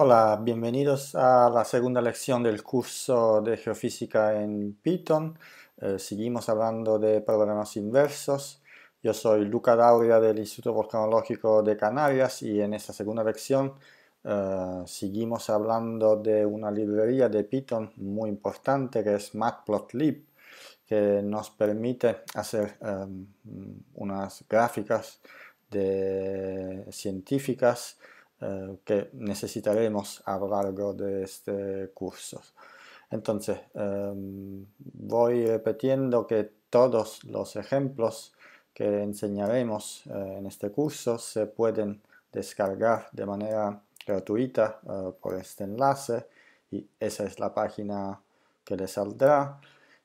Hola, bienvenidos a la segunda lección del curso de Geofísica en Python. Eh, seguimos hablando de programas inversos. Yo soy Luca Dauria del Instituto Volcanológico de Canarias y en esta segunda lección eh, seguimos hablando de una librería de Python muy importante que es Matplotlib, que nos permite hacer em, unas gráficas de científicas eh, que necesitaremos a lo largo de este curso. Entonces, em, voy repitiendo que todos los ejemplos que enseñaremos eh, en este curso se pueden descargar de manera gratuita eh, por este enlace y esa es la página que les saldrá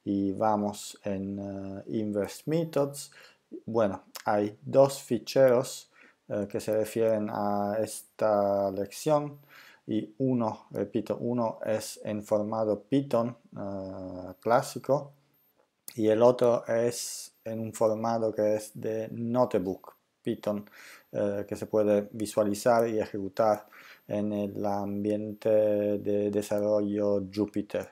y vamos en Inverse Methods. Bueno, hay dos ficheros eh, que se refieren a esta lección y uno, repito, uno es en formato Python eh, clásico y el otro es en un formato que es de Notebook Python eh, que se puede visualizar y ejecutar en el ambiente de desarrollo Jupyter.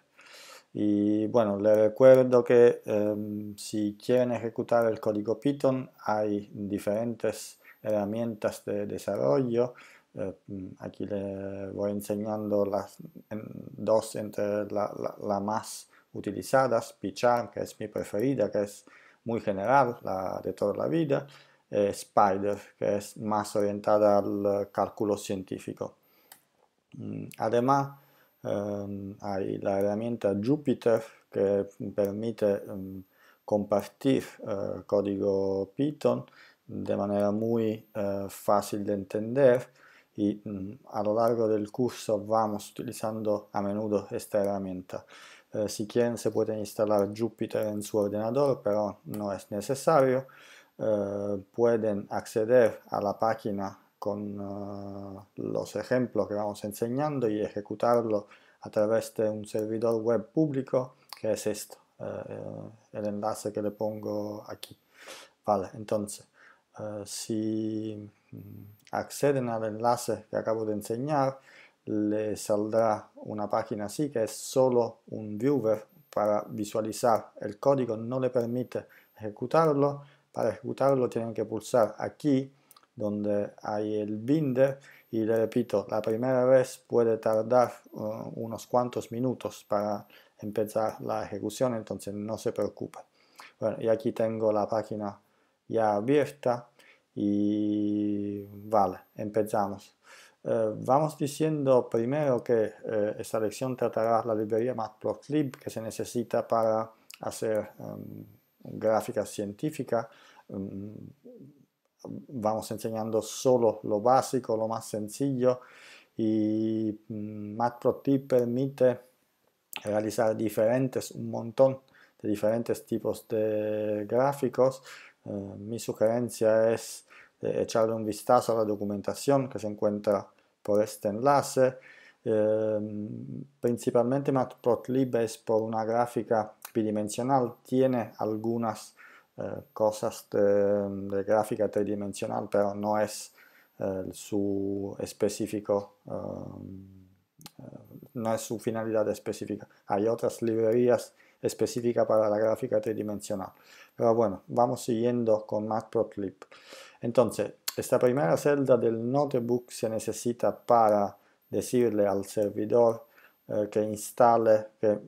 Y bueno, les recuerdo que em, si quieren ejecutar el código Python hay diferentes herramientas de desarrollo. Eh, mm, aquí le voy enseñando las dos entre las la, más utilizadas, Pichar, que es mi preferida, que es muy general, la de toda la vida, eh, Spider, que es más orientada al eh, cálculo científico. Mm, además, em, hay la herramienta Jupyter, que permite em, compartir código Python, de manera muy eh, fácil de entender y mm, a lo largo del curso vamos utilizando a menudo esta herramienta. Eh, si quieren se pueden instalar Jupyter en su ordenador, pero no es necesario. Eh, pueden acceder a la página con los ejemplos que vamos enseñando y ejecutarlo a través de un servidor web público que es esto, el enlace que le pongo aquí. Vale, entonces eh, si mm, acceden al enlace que acabo de enseñar, les saldrá una página así que es solo un viewer para visualizar el código, no le permite ejecutarlo. Para ejecutarlo tienen que pulsar aquí donde hay el binder y le repito, la primera vez puede tardar eh, unos cuantos minutos para empezar la ejecución, entonces no se preocupe. Bueno, y aquí tengo la página ya abierta y vale, empezamos. Eh, vamos diciendo primero que eh, esta lección tratará la librería Matplotlib que se necesita para hacer em, gráfica científica. Mm, vamos enseñando solo lo básico, lo más sencillo y mm, Matplotlib permite realizar diferentes, un montón de diferentes tipos de gráficos eh, mi sugerencia es eh, echarle un vistazo a la documentación que se encuentra por este enlace. Em, principalmente Matplotlib es por una gráfica bidimensional, tiene algunas eh, cosas de, de, gráfica tridimensional, pero no es su específico em, no es su finalidad específica. Hay otras librerías específica para la gráfica tridimensional. Pero bueno, vamos siguiendo con matplotlib. Entonces, esta primera celda del notebook se necesita para decirle al servidor eh, que instale, que eh,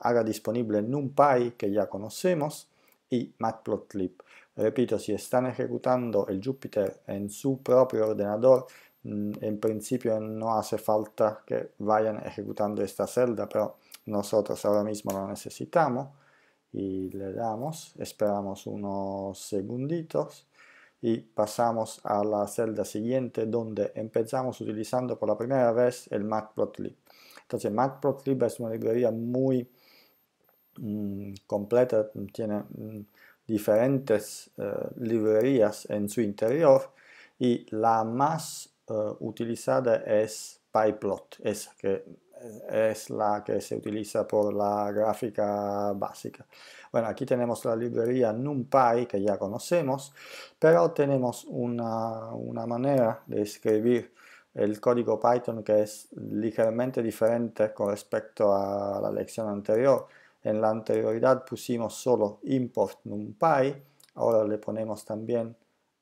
haga disponible NumPy, que ya conocemos, y matplotlib. Repito, si están ejecutando el Jupyter en su propio ordenador, mm, en principio no hace falta que vayan ejecutando esta celda, pero nosotros ahora mismo lo necesitamos y le damos, esperamos unos segunditos y pasamos a la celda siguiente donde empezamos utilizando por la primera vez el matplotlib. Entonces matplotlib es una librería muy mm, completa, tiene mm, diferentes eh, librerías en su interior y la más eh, utilizada es PyPlot, esa que es la que se utiliza por la gráfica básica. Bueno, aquí tenemos la librería NumPy que ya conocemos, pero tenemos una, manera de escribir el código Python que es ligeramente diferente con respecto a la lección anterior. En la anterioridad pusimos solo import NumPy, ahora le ponemos también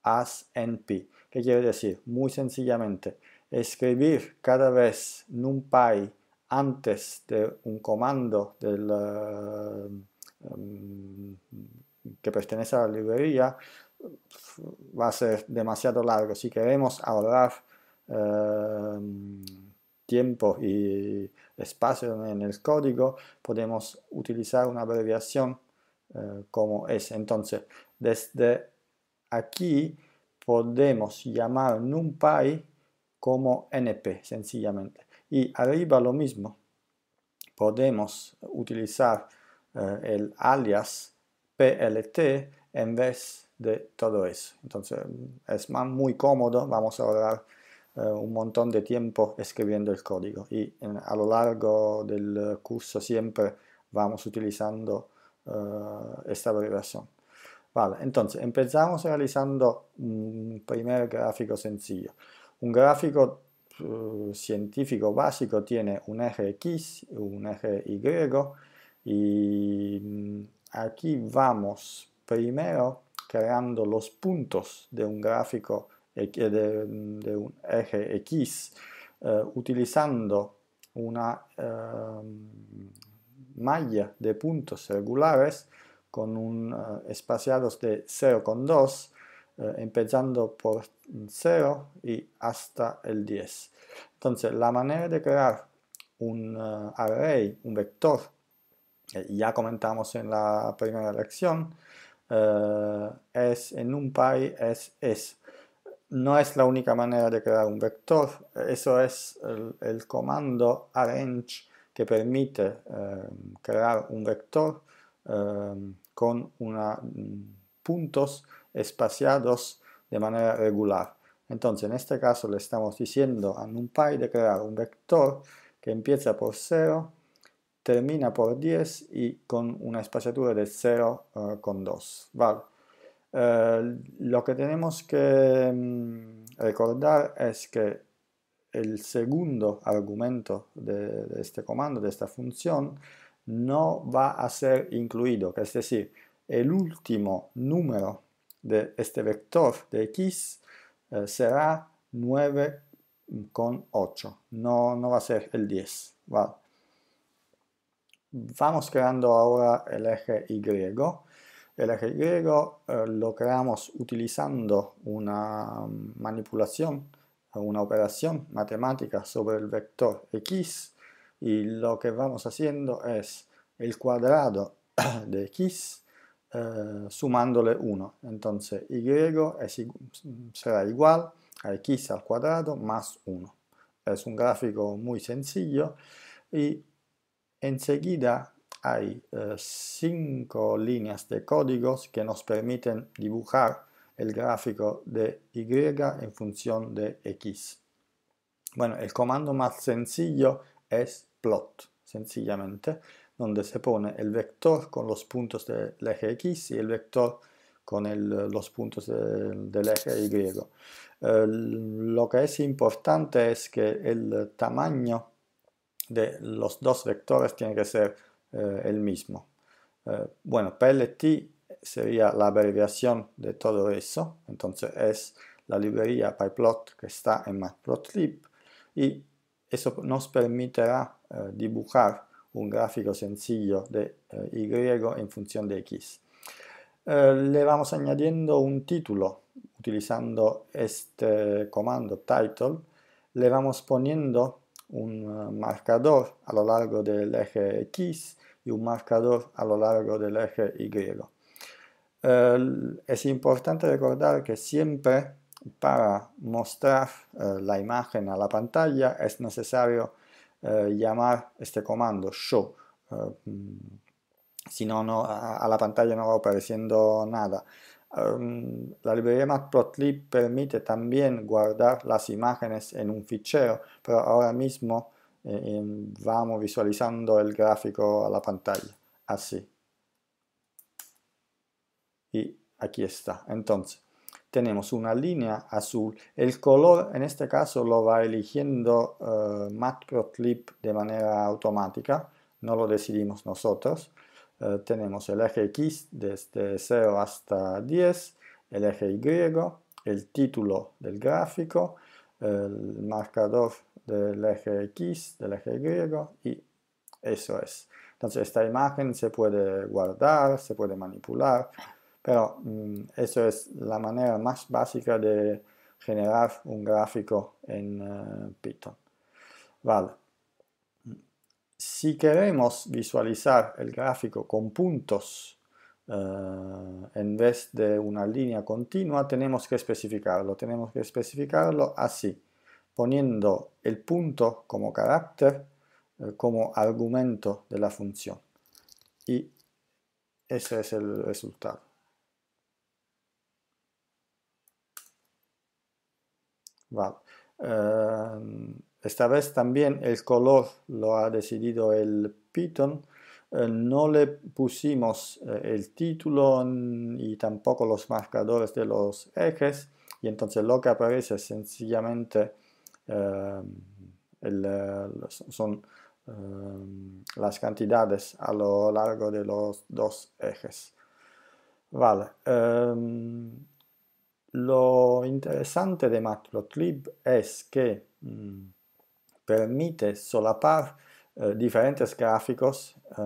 as np, ¿Qué quiere decir, muy sencillamente, escribir cada vez NumPy antes de un comando del, eh, em, que pertenece a la librería va a ser demasiado largo. Si queremos ahorrar em, tiempo y espacio en el código, podemos utilizar una abreviación eh, como es. Entonces, desde aquí podemos llamar NumPy como NP, sencillamente. Y arriba lo mismo. Podemos utilizar eh, el alias plt en vez de todo eso. Entonces es muy cómodo, vamos a ahorrar eh, un montón de tiempo escribiendo el código y a lo largo del curso siempre vamos utilizando eh, esta variación. Vale, entonces empezamos realizando un primer gráfico sencillo. Un gráfico eh, científico básico tiene un eje X, un eje Y, y mm, aquí vamos primero creando los puntos de un gráfico eh, de, un eje X eh, utilizando una malla de puntos regulares con un espaciados de 0,2 eh, empezando por 0 y hasta el 10. Entonces, la manera de crear un eh, array, un vector, eh, ya comentamos en la primera lección, es en NumPy es es. No es la única manera de crear un vector, eso es el, comando arrange que permite crear un vector con una, mm, puntos espaciados de manera regular. Entonces, en este caso le estamos diciendo a NumPy de crear un vector que empieza por 0, termina por 10 y con una espaciatura de 0 eh, con 2. Vale. Eh, lo que tenemos que mm, recordar es que el segundo argumento de, de, este comando, de esta función, no va a ser incluido, es decir, el último número de este vector de x eh, será 9 con 8, no, no va a ser el 10. Vamos creando ahora el eje Y. El eje Y eh, lo creamos utilizando una manipulación, una operación matemática sobre el vector x y lo que vamos haciendo es el cuadrado de x eh, sumándole 1. Entonces y será igual a x al cuadrado más 1. Es un gráfico muy sencillo y enseguida hay 5 eh, líneas de códigos que nos permiten dibujar el gráfico de y en función de x. Bueno, el comando más sencillo es plot, sencillamente donde se pone el vector con los puntos del eje X y el vector con los puntos del eje Y. lo que es importante es que el tamaño de los dos vectores tiene que ser eh, el mismo. Eh, bueno, PLT sería la abreviación de todo eso, entonces es la librería PyPlot que está en Matplotlib y eso nos permitirá eh, dibujar un gráfico sencillo de eh, Y en función de X. Eh, le vamos añadiendo un título utilizando este comando title. Le vamos poniendo un eh, marcador a lo largo del eje X y un marcador a lo largo del eje Y. es importante recordar que siempre para mostrar la imagen a la pantalla es necesario eh, llamar este comando show. Eh, mm, si no, a, la pantalla no va apareciendo nada. Em, la librería Matplotlib permite también guardar las imágenes en un fichero, pero ahora mismo eh, vamos visualizando el gráfico a la pantalla, así. Y aquí está. Entonces, tenemos una línea azul. El color en este caso lo va eligiendo uh, eh, Matplotlib de manera automática, no lo decidimos nosotros. Eh, tenemos el eje X desde 0 hasta 10, el eje Y, el título del gráfico, el marcador del eje X, del eje Y y eso es. Entonces esta imagen se puede guardar, se puede manipular. Pero mm, eso es la manera más básica de generar un gráfico en eh, Python. Vale. Si queremos visualizar el gráfico con puntos eh, en vez de una línea continua, tenemos que especificarlo. Tenemos que especificarlo así, poniendo el punto como carácter, eh, como argumento de la función. Y ese es el resultado. Vale. Em, esta vez también el color lo ha decidido el Python. Eh, no le pusimos eh, el título y tampoco los marcadores de los ejes y entonces lo que aparece sencillamente em, eh, son em, las cantidades a lo largo de los dos ejes. Vale. Lo interesante de Matplotlib es que mm, permite solapar eh, diferentes gráficos eh,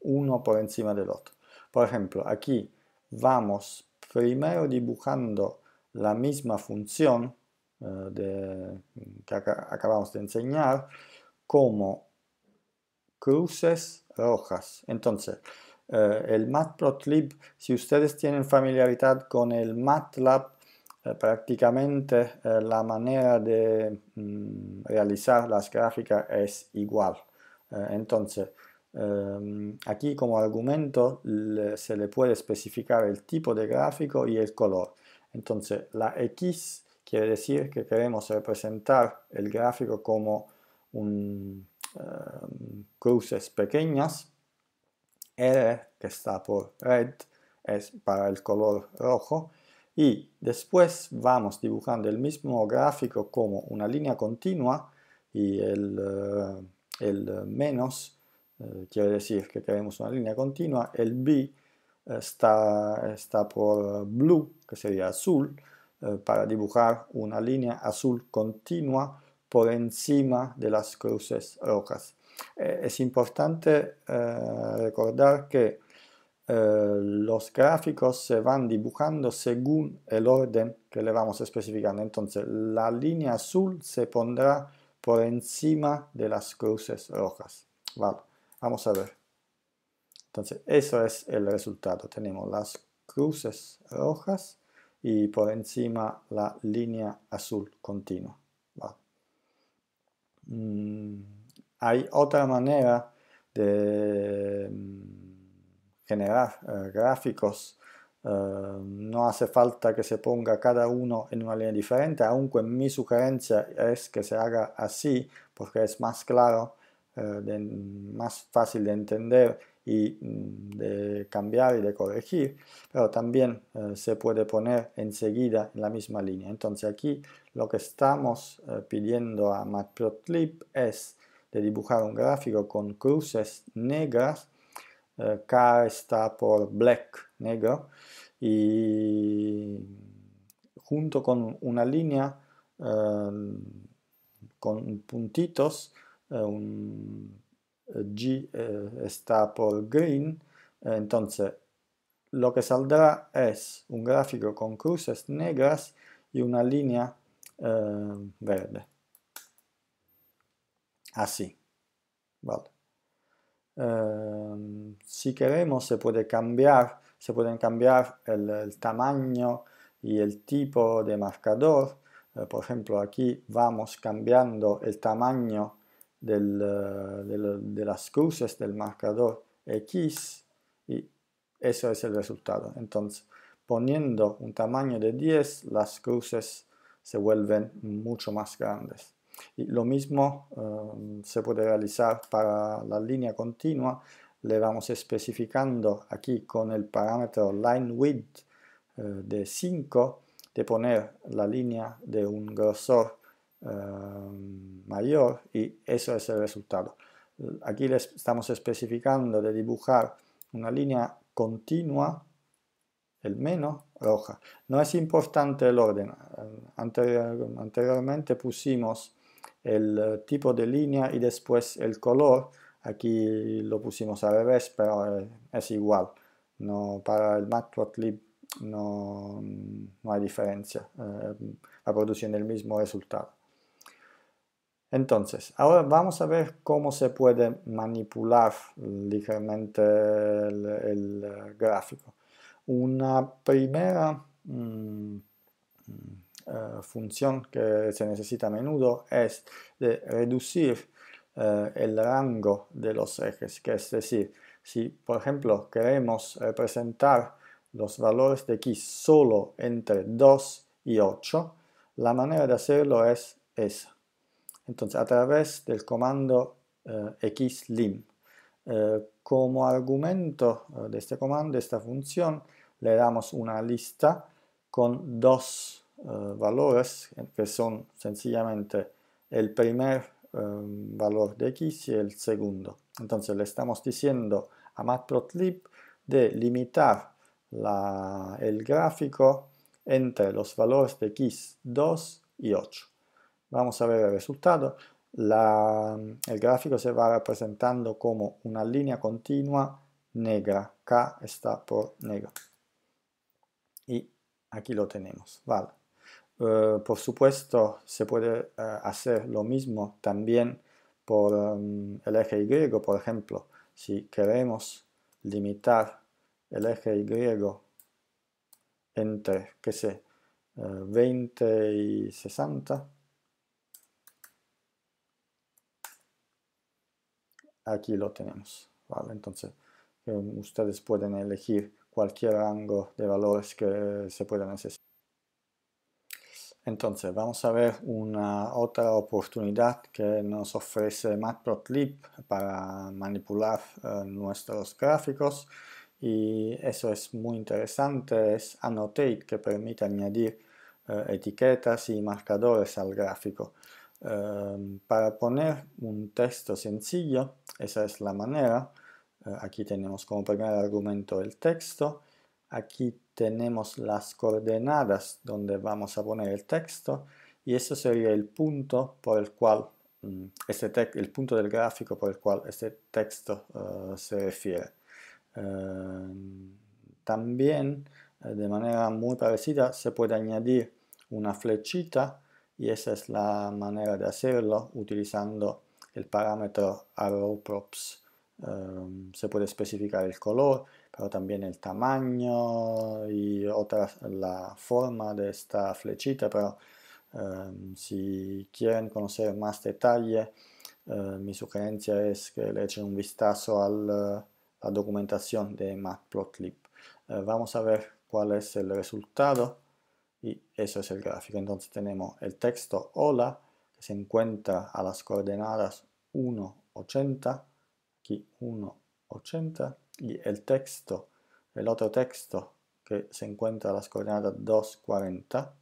uno por encima del otro. Por ejemplo, aquí vamos primero dibujando la misma función eh, que acabamos de enseñar como cruces rojas. Entonces, eh, el matplotlib, si ustedes tienen familiaridad con el MATLAB, eh, prácticamente eh, la manera de mm, realizar las gráficas es igual. entonces, aquí como argumento se le puede especificar el tipo de gráfico y el color. Entonces, la X quiere decir que queremos representar el gráfico como un, cruces pequeñas R que está por red es para el color rojo y después vamos dibujando el mismo gráfico como una línea continua y el, eh, menos eh, quiere decir que queremos una línea continua, el B eh, está, por blue que sería azul para dibujar una línea azul continua por encima de las cruces rojas. Eh, es importante eh, recordar que eh, los gráficos se van dibujando según el orden que le vamos especificando. Entonces, la línea azul se pondrá por encima de las cruces rojas. vamos a ver. Entonces, eso es el resultado. Tenemos las cruces rojas y por encima la línea azul continua. Mm hay otra manera de mm, generar eh, gráficos. Eh, no hace falta que se ponga cada uno en una línea diferente, aunque mi sugerencia es que se haga así porque es más claro, eh, más fácil de entender y mm, de cambiar y de corregir, pero también se puede poner enseguida en la misma línea. Entonces aquí lo que estamos pidiendo a Matplotlib es de dibujar un gráfico con cruces negras, eh, K está por black, negro, y junto con una línea em, con puntitos, eh, eh, G está por green, entonces lo que saldrá es un gráfico con cruces negras y una línea em, verde así. Ah, eh, si queremos se puede cambiar, se pueden cambiar el, tamaño y el tipo de marcador. Eh, por ejemplo, aquí vamos cambiando el tamaño eh, de las cruces del marcador X y eso es el resultado. Entonces, poniendo un tamaño de 10, las cruces se vuelven mucho más grandes lo mismo ehm, se puede realizar para la línea continua. Le vamos especificando aquí con el parámetro line width eh, de 5 de poner la línea de un grosor ehm, mayor y eso es el resultado. Aquí le estamos especificando de dibujar una línea continua, el menos, roja. No es importante el orden. anteriormente pusimos el eh, tipo de línea y después el color. Aquí lo pusimos al revés, pero eh, es igual. No, para el Matplotlib no, mm, no hay diferencia. va eh, la el mismo resultado. Entonces, ahora vamos a ver cómo se puede manipular ligeramente el, gráfico. Una primera... Mm, mm, eh, función que se necesita a menudo es de reducir eh, el rango de los ejes, que es decir, si por ejemplo queremos representar los valores de x solo entre 2 y 8, la manera de hacerlo es esa. Entonces, a través del comando eh, xlim. como argumento de este comando, de esta función, le damos una lista con dos eh, valores, que son sencillamente el primer em, valor de x y el segundo. Entonces le estamos diciendo a matplotlib de limitar el gráfico entre los valores de x 2 y 8. Vamos a ver el resultado. el gráfico se va representando como una línea continua negra. K está por negro. Y aquí lo tenemos. Vale. Eh, por supuesto, se puede eh, hacer lo mismo también por mm, el eje Y, por ejemplo. Si queremos limitar el eje Y entre, qué sé, 20 eh, y 60, aquí lo tenemos. ¿vale? Entonces, ustedes pueden elegir cualquier rango de valores que se pueda necesitar. Entonces vamos a ver una otra oportunidad que nos ofrece Matplotlib para manipular eh, nuestros gráficos y eso es muy interesante, es Annotate que permite añadir eh, etiquetas y marcadores al gráfico. Em, para poner un texto sencillo, esa es la manera, eh, aquí tenemos como primer argumento el texto, aquí tenemos las coordenadas donde vamos a poner el texto y eso sería el punto por el cual mm, este el punto del gráfico por el cual este texto eh, se refiere. Eh, también eh, de manera muy parecida se puede añadir una flechita y esa es la manera de hacerlo utilizando el parámetro arrow props. se puede especificar el color pero también el tamaño y otra, la forma de esta flechita, pero em, si quieren conocer más detalle, eh, mi sugerencia es que le echen un vistazo a eh, la documentación de Matplotlib. Eh, vamos a ver cuál es el resultado y eso es el gráfico. Entonces tenemos el texto hola que se encuentra a las coordenadas 1,80, aquí 1,80 y el texto, el otro texto que se encuentra a las coordenadas 2, 40,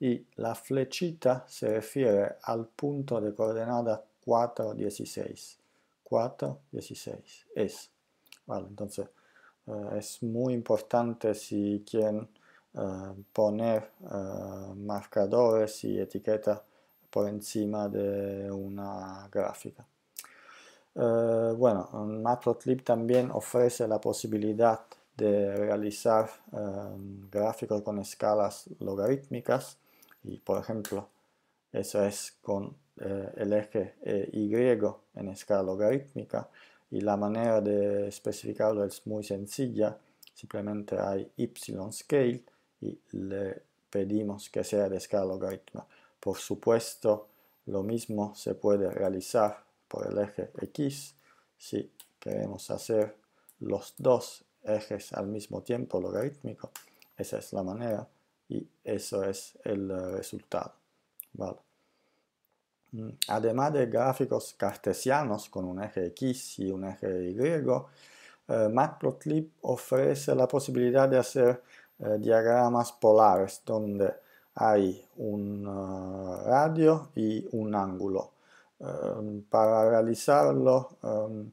y la flechita se refiere al punto de coordenada 4, 16, es. Vale, entonces eh, es muy importante si quieren eh, poner eh, marcadores y etiquetas por encima de una gráfica. Eh, bueno, Matplotlib también ofrece la posibilidad de realizar eh, gráficos con escalas logarítmicas y por ejemplo eso es con eh, el eje Y en escala logarítmica y la manera de especificarlo es muy sencilla simplemente hay y scale y le pedimos que sea de escala logarítmica por supuesto lo mismo se puede realizar por el eje X. Si queremos hacer los dos ejes al mismo tiempo logarítmico, esa es la manera y eso es el eh, resultado. Vale. Mm, además de gráficos cartesianos con un eje X y un eje Y, eh, Matplotlib ofrece la posibilidad de hacer eh, diagramas polares donde hay un radio y un ángulo. Em, para realizarlo em,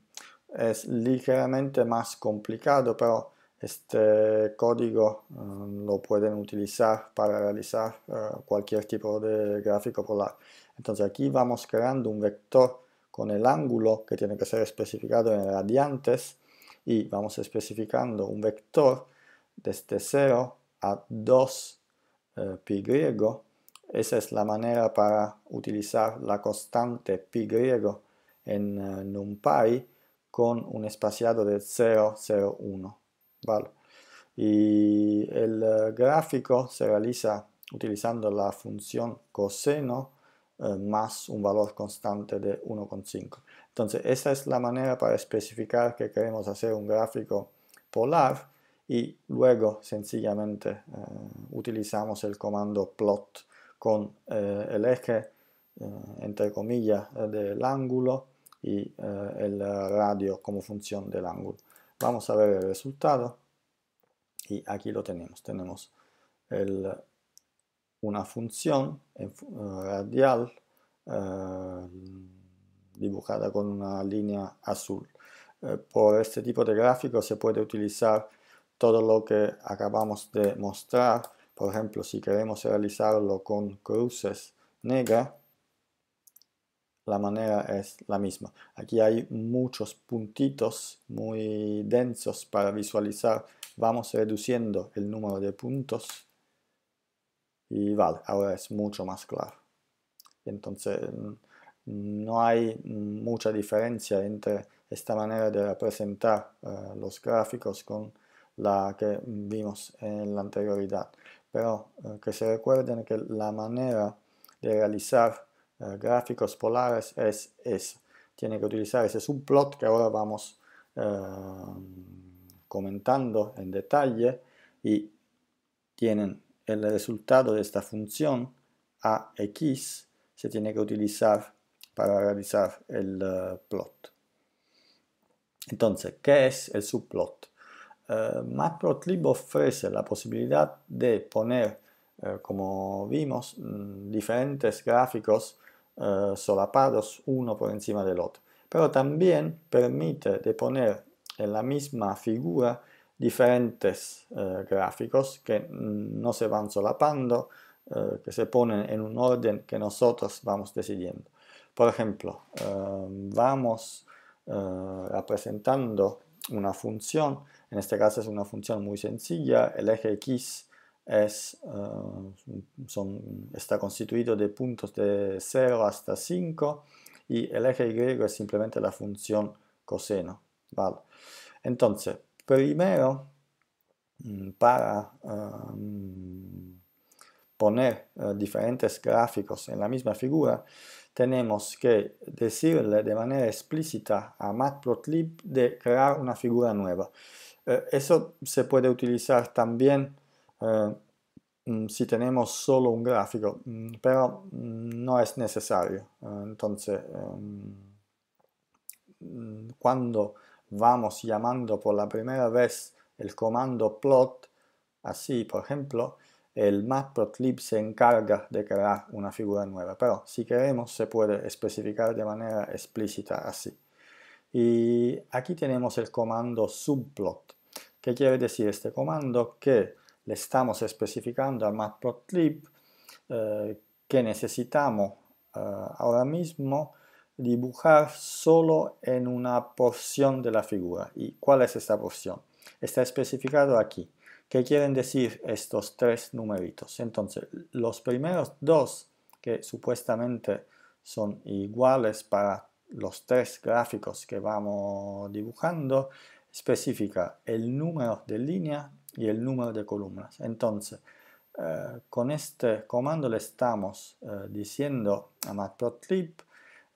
es ligeramente más complicado, pero este código em, lo pueden utilizar para realizar eh, cualquier tipo de gráfico polar. Entonces aquí vamos creando un vector con el ángulo que tiene que ser especificado en radiantes y vamos especificando un vector desde 0 a 2 eh, pi griego esa es la manera para utilizar la constante pi griego en eh, NumPy con un espaciado de 001. ¿vale? Y el eh, gráfico se realiza utilizando la función coseno eh, más un valor constante de 1,5. Entonces, esa es la manera para especificar que queremos hacer un gráfico polar y luego sencillamente utilizamos el comando plot con eh, el eje, eh, entre comillas, del ángulo y eh, el radio como función del ángulo. Vamos a ver el resultado y aquí lo tenemos. Tenemos una función radial dibujada con una línea azul. por este tipo de gráfico se puede utilizar todo lo que acabamos de mostrar por ejemplo, si queremos realizarlo con cruces negra, la manera es la misma. Aquí hay muchos puntitos muy densos para visualizar. Vamos reduciendo el número de puntos y vale, ahora es mucho más claro. Entonces no hay mucha diferencia entre esta manera de representar eh, los gráficos con la que vimos en la anterioridad pero eh, que se recuerden que la manera de realizar eh, gráficos polares es esa. Tiene que utilizar ese subplot que ahora vamos eh, comentando en detalle y tienen el resultado de esta función ax se tiene que utilizar para realizar el plot. Entonces, ¿qué es el subplot? Uh, eh, Matplotlib ofrece la posibilidad de poner, eh, como vimos, mm, diferentes gráficos eh, solapados uno por encima del otro, pero también permite de poner en la misma figura diferentes gráficos que mm, no se van solapando, que se ponen en un orden que nosotros vamos decidiendo. Por ejemplo, vamos representando una función, en este caso es una función muy sencilla, el eje x eh, está constituido de puntos de 0 hasta 5 y el eje y es simplemente la función coseno. ¿vale? Entonces, primero, mm, para eh, mm, poner eh, diferentes gráficos en la misma figura, tenemos que decirle de manera explícita a matplotlib de crear una figura nueva. Eh, eso se puede utilizar también eh, mm, si tenemos solo un gráfico, mm, pero mm, no es necesario. Eh, entonces, em, cuando vamos llamando por la primera vez el comando plot, así por ejemplo, el matplotlib se encarga de crear una figura nueva, pero si queremos se puede especificar de manera explícita así. Y aquí tenemos el comando subplot. ¿Qué quiere decir este comando? Que le estamos especificando a matplotlib eh, que necesitamos eh, ahora mismo dibujar solo en una porción de la figura. ¿Y cuál es esta porción? Está especificado aquí. ¿Qué quieren decir estos tres numeritos? Entonces, los primeros dos, que supuestamente son iguales para los tres gráficos que vamos dibujando, especifica el número de línea y el número de columnas. Entonces, eh, con este comando le estamos eh, diciendo a Matplotlib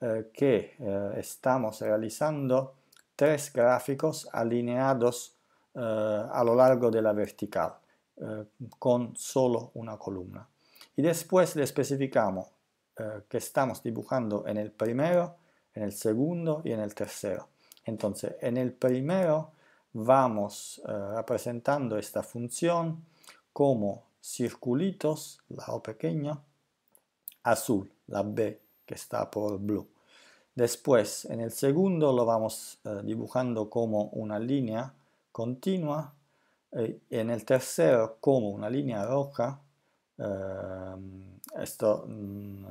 eh, que estamos realizando tres gráficos alineados eh, a lo largo de la vertical eh, con solo una columna. Y después le especificamos eh, que estamos dibujando en el primero, en el segundo y en el tercero. Entonces, en el primero vamos representando esta función como circulitos, la O pequeña, azul, la B que está por blue. Después, en el segundo lo vamos dibujando como una línea continua, y eh, en el tercero como una línea roja, em, esto mm,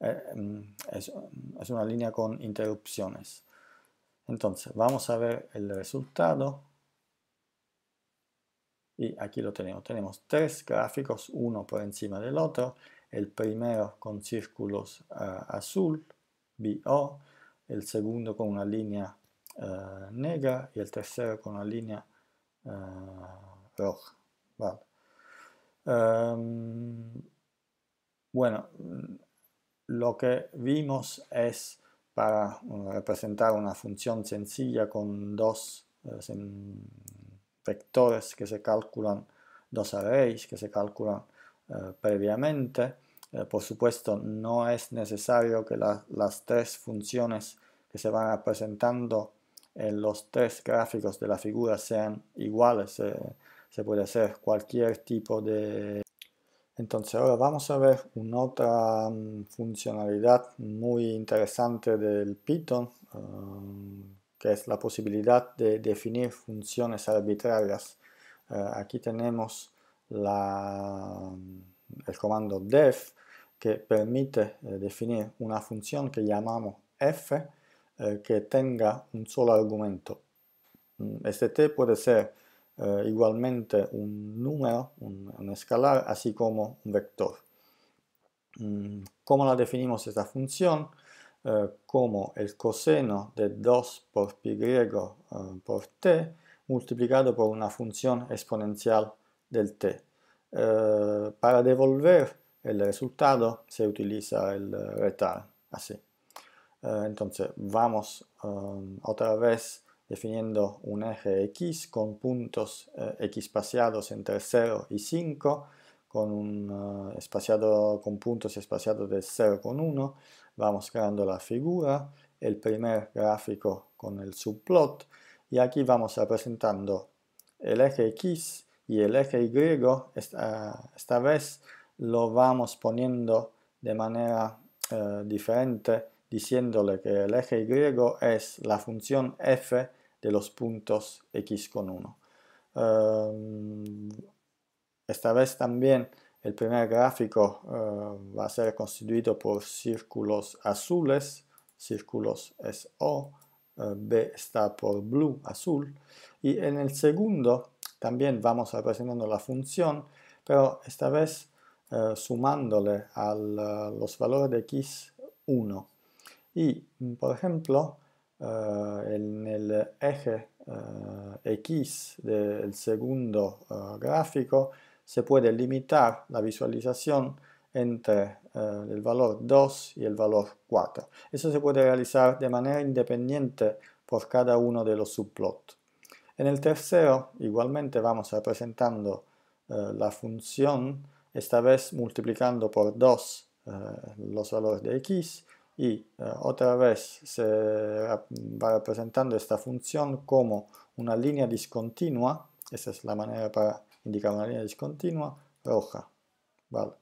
eh, mm, es, una línea con interrupciones. Entonces, vamos a ver el resultado. Y aquí lo tenemos. Tenemos tres gráficos, uno por encima del otro. El primero con círculos ah, azul, BO. El segundo con una línea eh, negra y el tercero con la línea eh, roja. Em, bueno, lo que vimos es para representar una función sencilla con dos eh, vectores que se calculan, dos arrays que se calculan previamente. por supuesto, no es necesario que las tres funciones que se van representando en los tres gráficos de la figura sean iguales. Eh, se puede hacer cualquier tipo de... Entonces ahora vamos a ver una otra mm, funcionalidad muy interesante del Python, eh, que es la posibilidad de definir funciones arbitrarias. Eh, aquí tenemos mm, el comando def que permite definir una función que llamamos f eh, que tenga un solo argumento. Mm, este t puede ser eh, igualmente un número, un, escalar, así como un vector. Mm, ¿Cómo la definimos esta función? Eh, como el coseno de 2 por pi griego por t multiplicado por una función exponencial del t. para devolver el resultado se utiliza el retar, así. Eh, entonces vamos em, otra vez definiendo un eje X con puntos eh, X espaciados entre 0 y 5, con eh, con puntos espaciados de 0 con 1. Vamos creando la figura, el primer gráfico con el subplot y aquí vamos representando el eje X y el eje Y. Esta, esta vez lo vamos poniendo de manera diferente diciéndole que el eje Y es la función f de los puntos x con 1. Em, esta vez también el primer gráfico eh, va a ser constituido por círculos azules, círculos es O, eh, B está por blue, azul, y en el segundo también vamos representando la función, pero esta vez eh, sumándole a los valores de x 1 y, mm, por ejemplo, eh, en el eje eh, X del segundo eh, gráfico se puede limitar la visualización entre el valor 2 y el valor 4. Eso se puede realizar de manera independiente por cada uno de los subplots. En el tercero, igualmente vamos representando la función, esta vez multiplicando por 2 los valores de x y eh, otra vez se eh, va representando esta función como una línea discontinua, esa es la manera para indicar una línea discontinua, roja, ¿vale?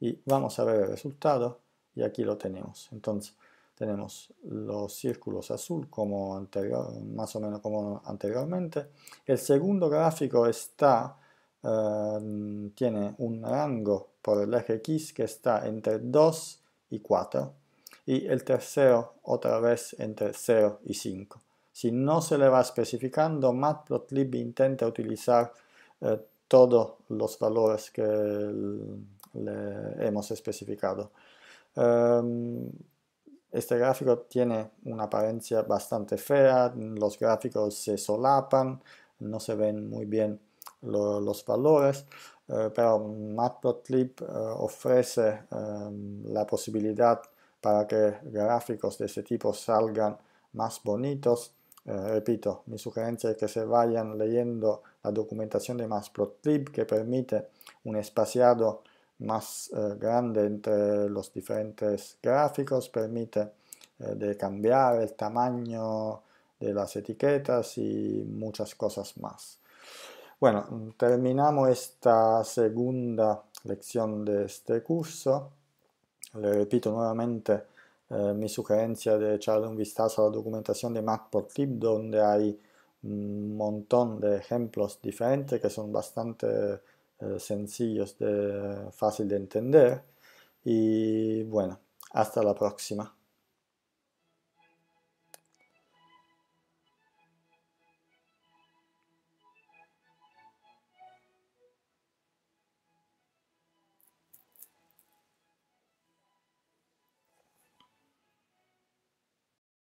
Y vamos a ver el resultado y aquí lo tenemos. Entonces tenemos los círculos azul como anterior, más o menos como anteriormente. El segundo gráfico está, eh, tiene un rango por el eje X que está entre 2 y 4 y el tercero otra vez entre 0 y 5. Si no se le va especificando, matplotlib intenta utilizar eh, todos los valores que le hemos especificado. Em, este gráfico tiene una apariencia bastante fea, los gráficos se solapan, no se ven muy bien los valores, eh, pero Matplotlib eh, ofrece em, la posibilidad para que gráficos de ese tipo salgan más bonitos. Eh, repito, mi sugerencia es que se vayan leyendo la documentación de Matplotlib que permite un espaciado más eh, grande entre los diferentes gráficos, permite eh, de cambiar el tamaño de las etiquetas y muchas cosas más. Bueno, terminamos esta segunda lección de este curso le repito nuevamente eh, mi sugerencia de echarle un vistazo a la documentación de Matplotlib donde hay un montón de ejemplos diferentes que son bastante eh, sencillos, de, fácil de entender y bueno, hasta la próxima.